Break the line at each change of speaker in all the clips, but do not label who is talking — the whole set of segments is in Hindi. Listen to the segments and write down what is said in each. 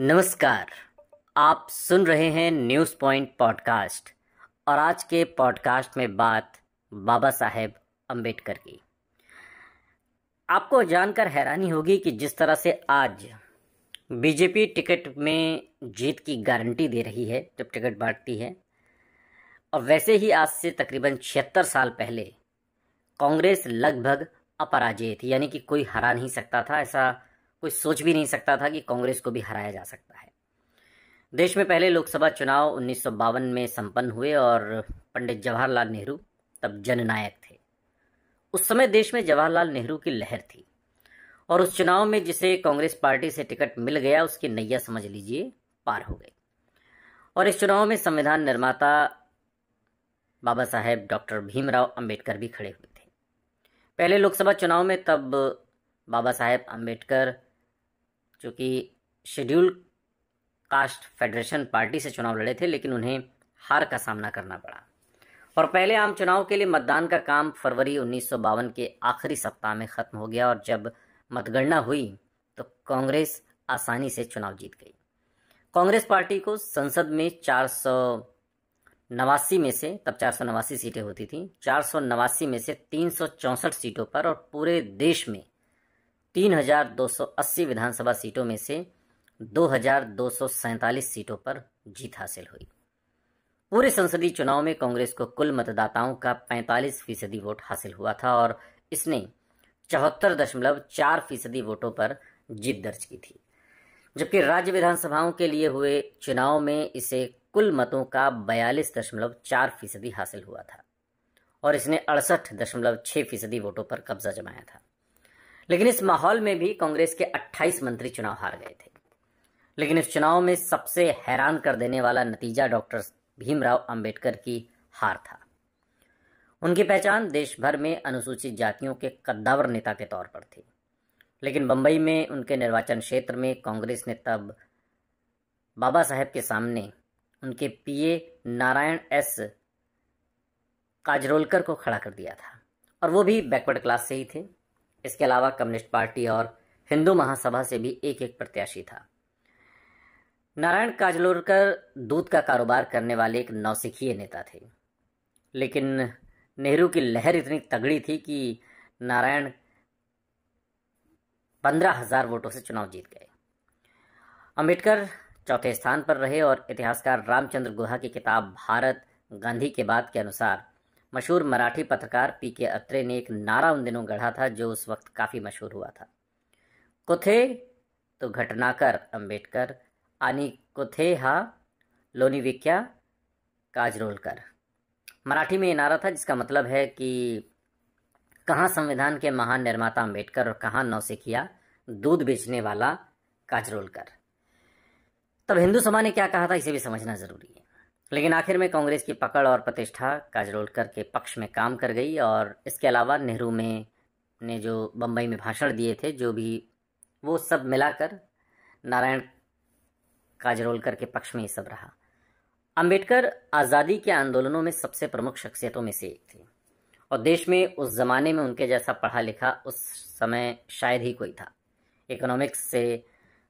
नमस्कार आप सुन रहे हैं न्यूज़ पॉइंट पॉडकास्ट और आज के पॉडकास्ट में बात बाबा साहेब अंबेडकर की आपको जानकर हैरानी होगी कि जिस तरह से आज बीजेपी टिकट में जीत की गारंटी दे रही है जब टिकट बांटती है और वैसे ही आज से तकरीबन छिहत्तर साल पहले कांग्रेस लगभग अपराजित यानी कि कोई हरा नहीं सकता था ऐसा कोई सोच भी नहीं सकता था कि कांग्रेस को भी हराया जा सकता है देश में पहले लोकसभा चुनाव उन्नीस में संपन्न हुए और पंडित जवाहरलाल नेहरू तब जननायक थे उस समय देश में जवाहरलाल नेहरू की लहर थी और उस चुनाव में जिसे कांग्रेस पार्टी से टिकट मिल गया उसकी नैया समझ लीजिए पार हो गई और इस चुनाव में संविधान निर्माता बाबा साहेब डॉक्टर भीमराव अंबेडकर भी खड़े हुए थे पहले लोकसभा चुनाव में तब बाबा साहेब अंबेडकर जो कि शेड्यूल कास्ट फेडरेशन पार्टी से चुनाव लड़े थे लेकिन उन्हें हार का सामना करना पड़ा और पहले आम चुनाव के लिए मतदान का काम फरवरी उन्नीस के आखिरी सप्ताह में खत्म हो गया और जब मतगणना हुई तो कांग्रेस आसानी से चुनाव जीत गई कांग्रेस पार्टी को संसद में चार नवासी में से तब चार नवासी सीटें होती थी चार नवासी में से तीन सीटों पर और पूरे देश में 3,280 विधानसभा सीटों में से दो सीटों पर जीत हासिल हुई पूरे संसदीय चुनाव में कांग्रेस को कुल मतदाताओं का 45 फीसदी वोट हासिल हुआ था और इसने चौहत्तर दशमलव चार फीसदी वोटों पर जीत दर्ज की थी जबकि राज्य विधानसभाओं के लिए हुए चुनाव में इसे कुल मतों का बयालीस दशमलव चार फीसदी हासिल हुआ था और इसने अड़सठ दशमलव छह फीसदी वोटों पर कब्जा जमाया था लेकिन इस माहौल में भी कांग्रेस के 28 मंत्री चुनाव हार गए थे लेकिन इस चुनाव में सबसे हैरान कर देने वाला नतीजा डॉक्टर भीमराव अंबेडकर की हार था उनकी पहचान देश भर में अनुसूचित जातियों के कद्दावर नेता के तौर पर थी लेकिन बम्बई में उनके निर्वाचन क्षेत्र में कांग्रेस ने तब बाबा साहेब के सामने उनके पीए नारायण एस काजरोलकर को खड़ा कर दिया था और वो भी बैकवर्ड क्लास से ही थे इसके अलावा कम्युनिस्ट पार्टी और हिंदू महासभा से भी एक एक प्रत्याशी था नारायण काजलोरकर दूध का कारोबार करने वाले एक नौसिखीय नेता थे लेकिन नेहरू की लहर इतनी तगड़ी थी कि नारायण पंद्रह हजार वोटों से चुनाव जीत गए अंबेडकर चौथे स्थान पर रहे और इतिहासकार रामचंद्र गुहा की किताब भारत गांधी के बाद के अनुसार मशहूर मराठी पत्रकार पी के अत्रे ने एक नारा उन दिनों गढ़ा था जो उस वक्त काफ़ी मशहूर हुआ था कुथे तो घटनाकर अंबेडकर आनी कुथे हा लोनी विक्या काजरोलकर मराठी में ये नारा था जिसका मतलब है कि कहाँ संविधान के महान निर्माता अंबेडकर और कहाँ नौसिखिया दूध बेचने वाला काजरोलकर तब हिंदू समाज ने क्या कहा था इसे भी समझना ज़रूरी है लेकिन आखिर में कांग्रेस की पकड़ और प्रतिष्ठा काजरोलकर के पक्ष में काम कर गई और इसके अलावा नेहरू में ने जो बम्बई में भाषण दिए थे जो भी वो सब मिलाकर नारायण काजरोलकर के पक्ष में ही सब रहा अंबेडकर आज़ादी के आंदोलनों में सबसे प्रमुख शख्सियतों में से एक थे और देश में उस ज़माने में उनके जैसा पढ़ा लिखा उस समय शायद ही कोई था इकोनॉमिक्स से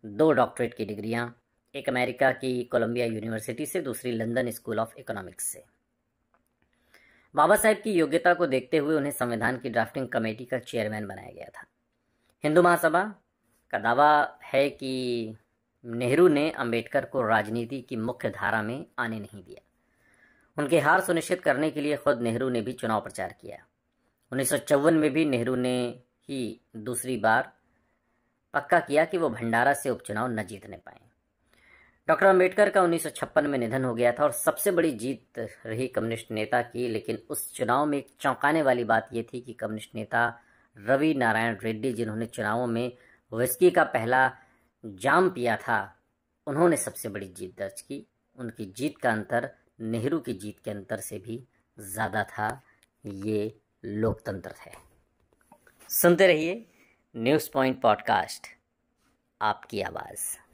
दो डॉक्टरेट की डिग्रियाँ एक अमेरिका की कोलंबिया यूनिवर्सिटी से दूसरी लंदन स्कूल ऑफ इकोनॉमिक्स से बाबा साहेब की योग्यता को देखते हुए उन्हें संविधान की ड्राफ्टिंग कमेटी का चेयरमैन बनाया गया था हिंदू महासभा का दावा है कि नेहरू ने अंबेडकर को राजनीति की मुख्य धारा में आने नहीं दिया उनके हार सुनिश्चित करने के लिए खुद नेहरू ने भी चुनाव प्रचार किया उन्नीस में भी नेहरू ने ही दूसरी बार पक्का किया कि वो भंडारा से उपचुनाव न जीतने पाए डॉक्टर अम्बेडकर का उन्नीस में निधन हो गया था और सबसे बड़ी जीत रही कम्युनिस्ट नेता की लेकिन उस चुनाव में एक चौंकाने वाली बात यह थी कि कम्युनिस्ट नेता रवि नारायण रेड्डी जिन्होंने चुनावों में विस्की का पहला जाम पिया था उन्होंने सबसे बड़ी जीत दर्ज की उनकी जीत का अंतर नेहरू की जीत के अंतर से भी ज़्यादा था ये लोकतंत्र है सुनते रहिए न्यूज़ पॉइंट पॉडकास्ट आपकी आवाज़